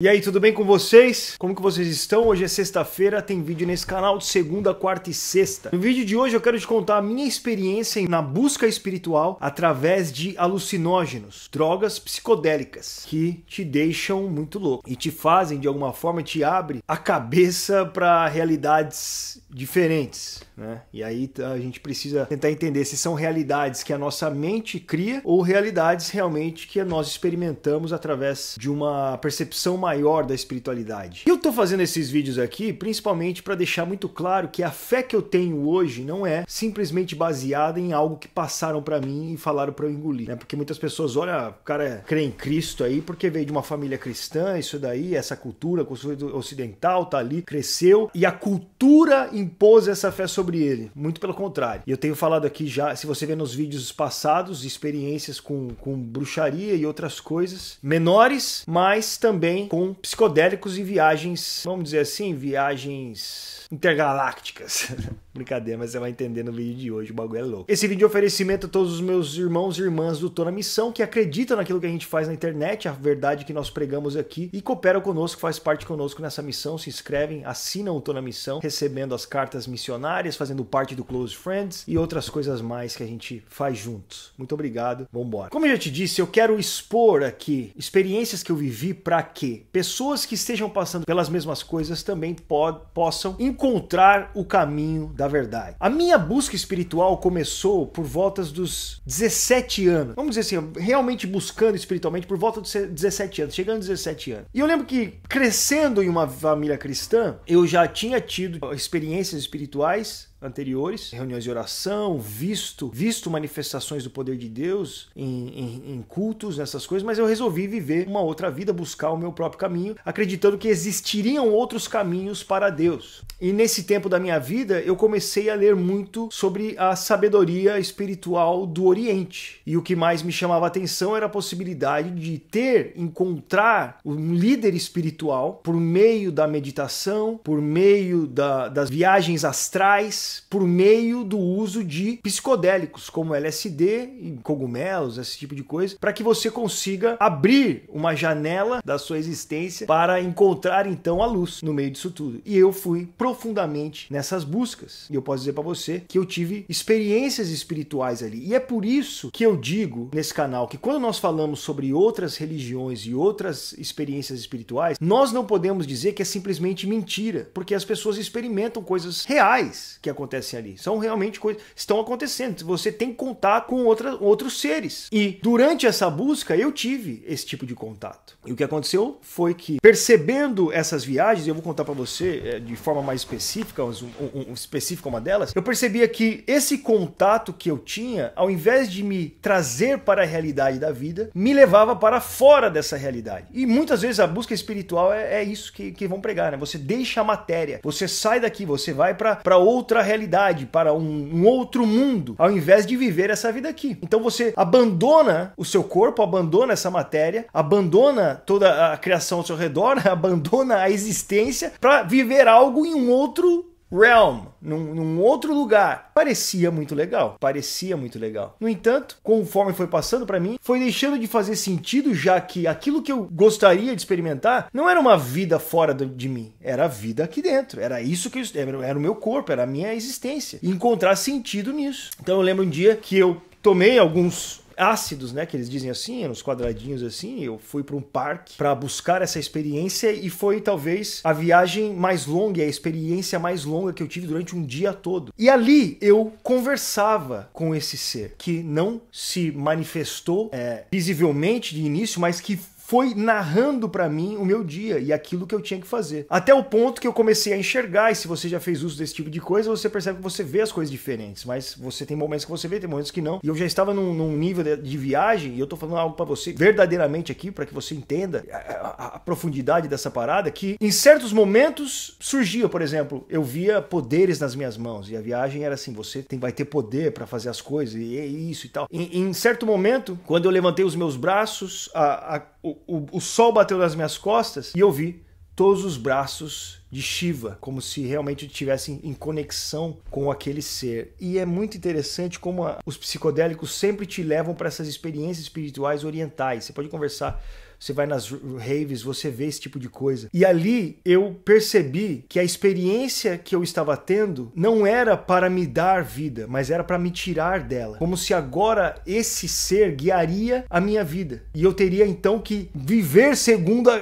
E aí, tudo bem com vocês? Como que vocês estão? Hoje é sexta-feira, tem vídeo nesse canal de segunda, quarta e sexta. No vídeo de hoje eu quero te contar a minha experiência na busca espiritual através de alucinógenos, drogas psicodélicas que te deixam muito louco e te fazem de alguma forma te abre a cabeça para realidades diferentes, né? E aí a gente precisa tentar entender se são realidades que a nossa mente cria ou realidades realmente que nós experimentamos através de uma percepção maior da espiritualidade. E eu estou fazendo esses vídeos aqui principalmente para deixar muito claro que a fé que eu tenho hoje não é simplesmente baseada em algo que passaram para mim e falaram para eu engolir, né? Porque muitas pessoas, olha, ah, o cara crê em Cristo aí porque veio de uma família cristã, isso daí, essa cultura ocidental tá ali, cresceu e a cultura impôs essa fé sobre ele. Muito pelo contrário. E eu tenho falado aqui já, se você vê nos vídeos passados, experiências com, com bruxaria e outras coisas menores, mas também com com psicodélicos e viagens, vamos dizer assim, viagens intergalácticas. Brincadeira, mas você vai entender no vídeo de hoje, o bagulho é louco. Esse vídeo é oferecimento a todos os meus irmãos e irmãs do Tô na Missão, que acreditam naquilo que a gente faz na internet, a verdade que nós pregamos aqui, e cooperam conosco, faz parte conosco nessa missão, se inscrevem, assinam o Tô na Missão, recebendo as cartas missionárias, fazendo parte do Close Friends e outras coisas mais que a gente faz juntos. Muito obrigado, vambora. Como eu já te disse, eu quero expor aqui experiências que eu vivi para que pessoas que estejam passando pelas mesmas coisas também po possam encontrar o caminho da verdade. A minha busca espiritual começou por voltas dos 17 anos. Vamos dizer assim, realmente buscando espiritualmente por volta dos 17 anos, chegando aos 17 anos. E eu lembro que crescendo em uma família cristã, eu já tinha tido experiências espirituais anteriores, reuniões de oração, visto, visto manifestações do poder de Deus em, em, em cultos, nessas coisas, mas eu resolvi viver uma outra vida, buscar o meu próprio caminho, acreditando que existiriam outros caminhos para Deus. E nesse tempo da minha vida, eu comecei a ler muito sobre a sabedoria espiritual do Oriente. E o que mais me chamava a atenção era a possibilidade de ter, encontrar um líder espiritual por meio da meditação, por meio da, das viagens astrais, por meio do uso de psicodélicos, como LSD e cogumelos, esse tipo de coisa, para que você consiga abrir uma janela da sua existência para encontrar então a luz no meio disso tudo. E eu fui profundamente nessas buscas. E eu posso dizer para você que eu tive experiências espirituais ali. E é por isso que eu digo nesse canal que quando nós falamos sobre outras religiões e outras experiências espirituais, nós não podemos dizer que é simplesmente mentira, porque as pessoas experimentam coisas reais que acontecem acontecem ali. São realmente coisas estão acontecendo. Você tem contato com outra, outros seres. E durante essa busca eu tive esse tipo de contato. E o que aconteceu foi que percebendo essas viagens, eu vou contar para você eh, de forma mais específica, um, um, um, específica uma delas, eu percebia que esse contato que eu tinha, ao invés de me trazer para a realidade da vida, me levava para fora dessa realidade. E muitas vezes a busca espiritual é, é isso que, que vão pregar, né? Você deixa a matéria, você sai daqui, você vai para outra realidade, para um, um outro mundo, ao invés de viver essa vida aqui. Então você abandona o seu corpo, abandona essa matéria, abandona toda a criação ao seu redor, abandona a existência para viver algo em um outro Realm, num, num, outro lugar. Parecia muito legal, parecia muito legal. No entanto, conforme foi passando para mim, foi deixando de fazer sentido, já que aquilo que eu gostaria de experimentar não era uma vida fora de, de mim, era a vida aqui dentro. Era isso que eu, era, era o meu corpo, era a minha existência. E encontrar sentido nisso. Então eu lembro um dia que eu tomei alguns ácidos, né? Que eles dizem assim, né, nos quadradinhos assim. Eu fui para um parque para buscar essa experiência e foi talvez a viagem mais longa, a experiência mais longa que eu tive durante um dia todo. E ali eu conversava com esse ser que não se manifestou é, visivelmente de início, mas que foi narrando para mim o meu dia e aquilo que eu tinha que fazer. Até o ponto que eu comecei a enxergar, e se você já fez uso desse tipo de coisa, você percebe que você vê as coisas diferentes, mas você tem momentos que você vê, tem momentos que não. E eu já estava num, num nível de, de, viagem, e eu tô falando algo para você verdadeiramente aqui, para que você entenda a, a, a profundidade dessa parada, que em certos momentos surgia, por exemplo, eu via poderes nas minhas mãos, e a viagem era assim, você tem, vai ter poder para fazer as coisas, e é isso e tal. Em, em certo momento, quando eu levantei os meus braços, a, a o, o, sol bateu nas minhas costas e eu vi todos os braços de Shiva, como se realmente estivessem em conexão com aquele ser. E é muito interessante como a, os psicodélicos sempre te levam para essas experiências espirituais orientais. Você pode conversar você vai nas raves, você vê esse tipo de coisa. E ali eu percebi que a experiência que eu estava tendo não era para me dar vida, mas era para me tirar dela. Como se agora esse ser guiaria a minha vida. E eu teria então que viver segundo a...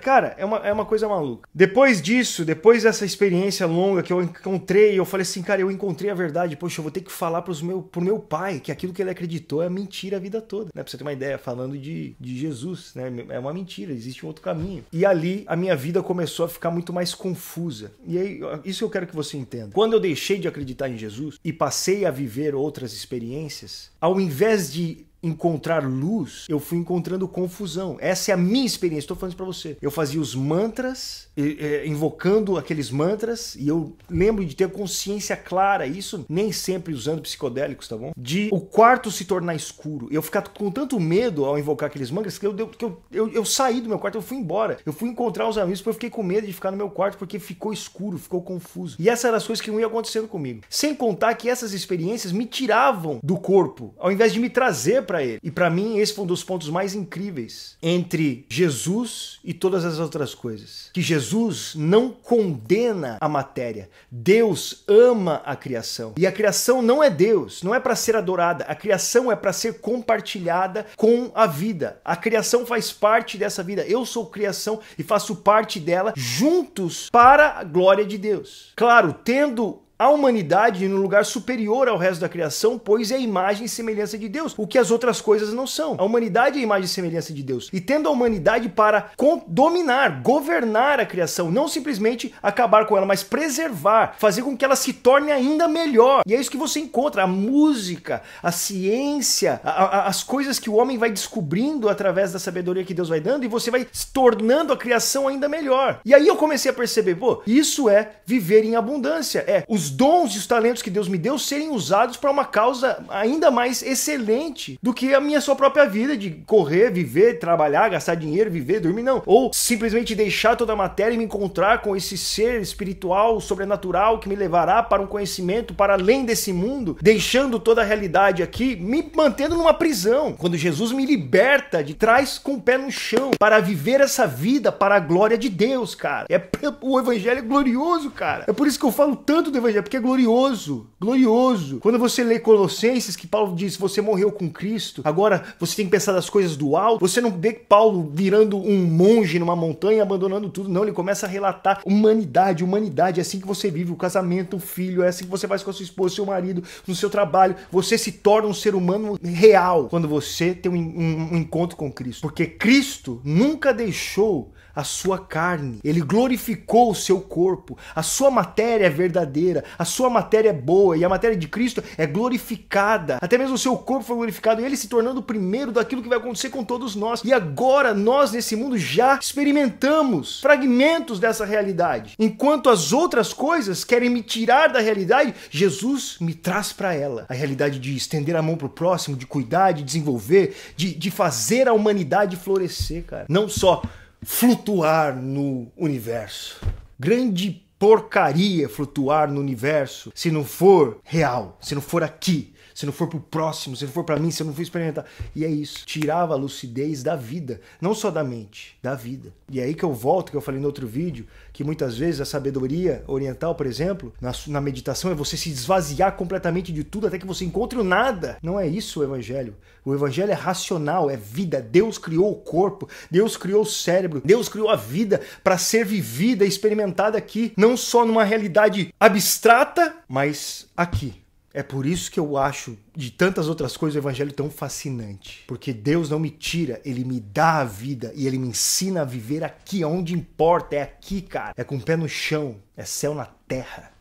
Cara, é uma, é uma coisa maluca. Depois disso, depois dessa experiência longa que eu encontrei, eu falei assim, cara, eu encontrei a verdade. Poxa, eu vou ter que falar pros meu, pro meu pai que aquilo que ele acreditou é mentira a vida toda. Né? Pra você ter uma ideia, falando de, de Jesus, né? Né? é uma mentira, existe um outro caminho. E ali a minha vida começou a ficar muito mais confusa. E aí, isso eu quero que você entenda. Quando eu deixei de acreditar em Jesus e passei a viver outras experiências, ao invés de encontrar luz, eu fui encontrando confusão. Essa é a minha experiência, estou falando isso para você. Eu fazia os mantras, é, invocando aqueles mantras, e eu lembro de ter consciência clara, isso nem sempre usando psicodélicos, tá bom? De o quarto se tornar escuro. Eu ficar com tanto medo ao invocar aqueles mantras que, eu, que eu, eu, eu saí do meu quarto, eu fui embora. Eu fui encontrar os amigos, porque eu fiquei com medo de ficar no meu quarto, porque ficou escuro, ficou confuso. E essas eram as coisas que iam acontecendo comigo. Sem contar que essas experiências me tiravam do corpo, ao invés de me trazer para para ele. E para mim, esse foi um dos pontos mais incríveis entre Jesus e todas as outras coisas. Que Jesus não condena a matéria. Deus ama a criação. E a criação não é Deus, não é para ser adorada. A criação é para ser compartilhada com a vida. A criação faz parte dessa vida. Eu sou criação e faço parte dela juntos para a glória de Deus. Claro, tendo a humanidade num lugar superior ao resto da criação, pois é a imagem e semelhança de Deus, o que as outras coisas não são. A humanidade é a imagem e semelhança de Deus. E tendo a humanidade para dominar, governar a criação, não simplesmente acabar com ela, mas preservar, fazer com que ela se torne ainda melhor. E é isso que você encontra: a música, a ciência, a, a, as coisas que o homem vai descobrindo através da sabedoria que Deus vai dando, e você vai tornando a criação ainda melhor. E aí eu comecei a perceber, pô, isso é viver em abundância. É os os dons e os talentos que Deus me deu serem usados para uma causa ainda mais excelente do que a minha sua própria vida, de correr, viver, trabalhar, gastar dinheiro, viver, dormir, não. Ou simplesmente deixar toda a matéria e me encontrar com esse ser espiritual, sobrenatural, que me levará para um conhecimento para além desse mundo, deixando toda a realidade aqui, me mantendo numa prisão. Quando Jesus me liberta de trás com o pé no chão para viver essa vida para a glória de Deus, cara. É o evangelho é glorioso, cara. É por isso que eu falo tanto do evangelho é porque é glorioso, glorioso. Quando você lê Colossenses, que Paulo diz, você morreu com Cristo, agora você tem que pensar das coisas do alto, você não vê Paulo virando um monge numa montanha, abandonando tudo, não, ele começa a relatar humanidade, humanidade, é assim que você vive, o casamento, o filho, é assim que você faz com a sua esposa, seu marido, no seu trabalho, você se torna um ser humano real quando você tem um, um, um encontro com Cristo, porque Cristo nunca deixou a sua carne, ele glorificou o seu corpo. A sua matéria é verdadeira, a sua matéria é boa e a matéria de Cristo é glorificada. Até mesmo o seu corpo foi glorificado ele se tornando o primeiro daquilo que vai acontecer com todos nós. E agora nós nesse mundo já experimentamos fragmentos dessa realidade. Enquanto as outras coisas querem me tirar da realidade, Jesus me traz para ela. A realidade de estender a mão pro próximo, de cuidar, de desenvolver, de, de fazer a humanidade florescer, cara. Não só flutuar no universo. Grande porcaria flutuar no universo se não for real, se não for aqui, se não for pro próximo, se não for para mim, se eu não for experimentar. E é isso. Tirava a lucidez da vida, não só da mente, da vida. E é aí que eu volto, que eu falei no outro vídeo, que muitas vezes a sabedoria oriental, por exemplo, na, na meditação é você se esvaziar completamente de tudo até que você encontre o nada. Não é isso o evangelho. O evangelho é racional, é vida. Deus criou o corpo, Deus criou o cérebro, Deus criou a vida para ser vivida, experimentada aqui, não só numa realidade abstrata, mas aqui. É por isso que eu acho, de tantas outras coisas, o evangelho tão fascinante. Porque Deus não me tira, ele me dá a vida e ele me ensina a viver aqui, onde importa. É aqui, cara. É com o pé no chão, é céu na terra.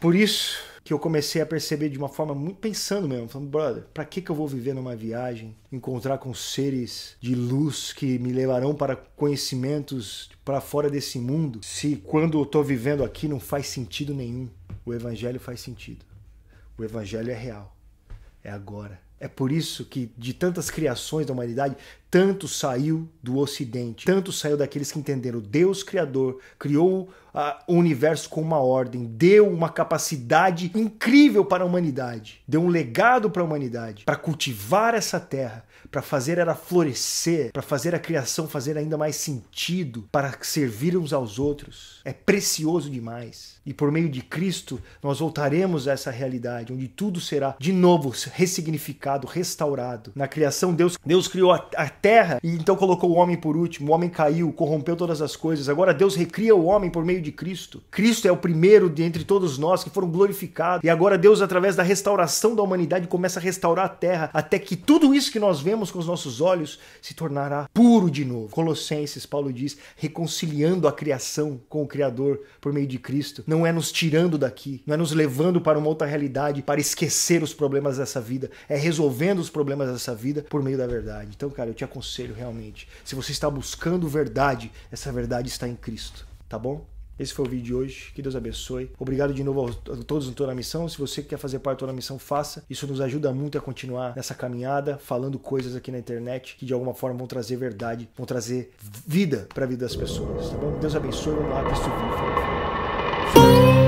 Por isso que eu comecei a perceber de uma forma muito pensando mesmo, falando, brother, para que que eu vou viver numa viagem, encontrar com seres de luz que me levarão para conhecimentos para fora desse mundo, se quando eu tô vivendo aqui não faz sentido nenhum. O evangelho faz sentido. O evangelho é real. É agora. É por isso que de tantas criações da humanidade, tanto saiu do Ocidente, tanto saiu daqueles que entenderam Deus Criador, criou ah, o universo com uma ordem, deu uma capacidade incrível para a humanidade, deu um legado para a humanidade, para cultivar essa terra, para fazer ela florescer, para fazer a criação fazer ainda mais sentido, para servir uns aos outros. É precioso demais. E por meio de Cristo, nós voltaremos a essa realidade, onde tudo será de novo ressignificado, restaurado. Na criação, Deus, Deus criou a, a terra e então colocou o homem por último. O homem caiu, corrompeu todas as coisas. Agora Deus recria o homem por meio de Cristo. Cristo é o primeiro dentre todos nós que foram glorificados. E agora Deus, através da restauração da humanidade, começa a restaurar a terra até que tudo isso que nós vemos com os nossos olhos se tornará puro de novo. Colossenses, Paulo diz, reconciliando a criação com o Criador por meio de Cristo. Não é nos tirando daqui, não é nos levando para uma outra realidade, para esquecer os problemas dessa vida, é resolvendo os problemas dessa vida por meio da verdade. Então, cara, eu te aconselho realmente. Se você está buscando verdade, essa verdade está em Cristo, tá bom? Esse foi o vídeo de hoje. Que Deus abençoe. Obrigado de novo a todos no Toda Missão. Se você quer fazer parte do Toda Missão, faça. Isso nos ajuda muito a continuar nessa caminhada, falando coisas aqui na internet que de alguma forma vão trazer verdade, vão trazer vida para a vida das pessoas, tá bom? Deus abençoe. Vamos lá, Cristo vivo.